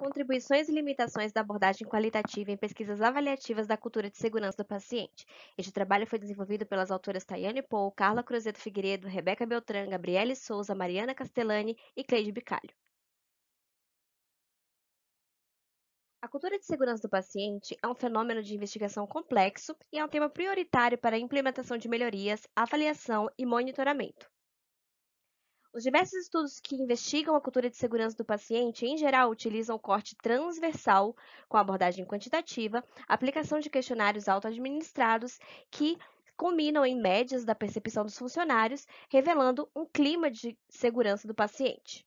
Contribuições e limitações da abordagem qualitativa em pesquisas avaliativas da cultura de segurança do paciente. Este trabalho foi desenvolvido pelas autoras Tayane Paul, Carla Cruzeto Figueiredo, Rebeca Beltran, Gabriele Souza, Mariana Castellani e Cleide Bicalho. A cultura de segurança do paciente é um fenômeno de investigação complexo e é um tema prioritário para a implementação de melhorias, avaliação e monitoramento. Os diversos estudos que investigam a cultura de segurança do paciente, em geral, utilizam o corte transversal, com abordagem quantitativa, aplicação de questionários auto-administrados que combinam em médias da percepção dos funcionários, revelando um clima de segurança do paciente.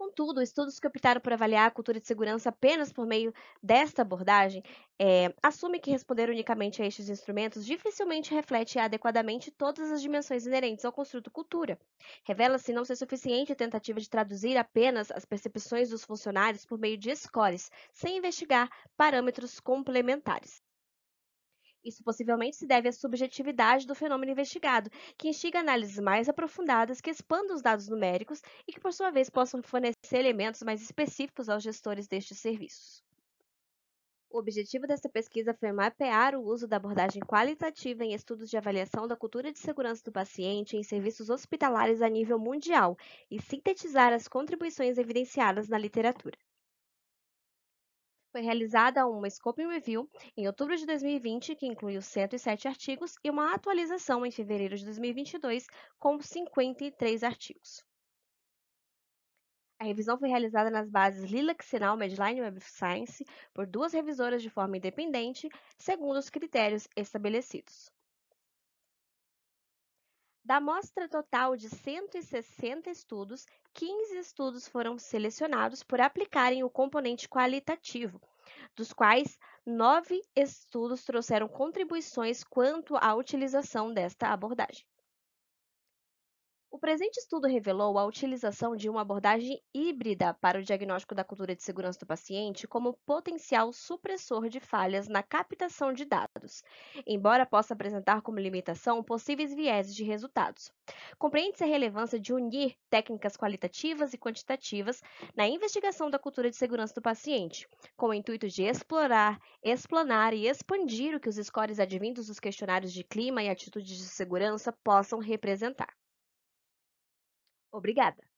Contudo, estudos que optaram por avaliar a cultura de segurança apenas por meio desta abordagem é, eh, assumem que responder unicamente a estes instrumentos dificilmente reflete adequadamente todas as dimensões inerentes ao construto cultura. Revela-se não ser suficiente a tentativa de traduzir apenas as percepções dos funcionários por meio de scores, sem investigar parâmetros complementares. Isso possivelmente se deve à subjetividade do fenômeno investigado, que instiga análises mais aprofundadas que expandam os dados numéricos e que, por sua vez, possam fornecer elementos mais específicos aos gestores destes serviços. O objetivo dessa pesquisa foi mapear o uso da abordagem qualitativa em estudos de avaliação da cultura de segurança do paciente em serviços hospitalares a nível mundial e sintetizar as contribuições evidenciadas na literatura foi realizada uma Scoping Review em outubro de 2020, que incluiu 107 artigos, e uma atualização em fevereiro de 2022, com 53 artigos. A revisão foi realizada nas bases Lilac Sinal Medline Web Science por duas revisoras de forma independente, segundo os critérios estabelecidos. Da amostra total de 160 estudos, 15 estudos foram selecionados por aplicarem o componente qualitativo, dos quais nove estudos trouxeram contribuições quanto à utilização desta abordagem. O presente estudo revelou a utilização de uma abordagem híbrida para o diagnóstico da cultura de segurança do paciente como potencial supressor de falhas na captação de dados, embora possa apresentar como limitação possíveis vieses de resultados. Compreende-se a relevância de unir técnicas qualitativas e quantitativas na investigação da cultura de segurança do paciente, com o intuito de explorar, explanar e expandir o que os scores advindos dos questionários de clima e atitudes de segurança possam representar. Obrigada!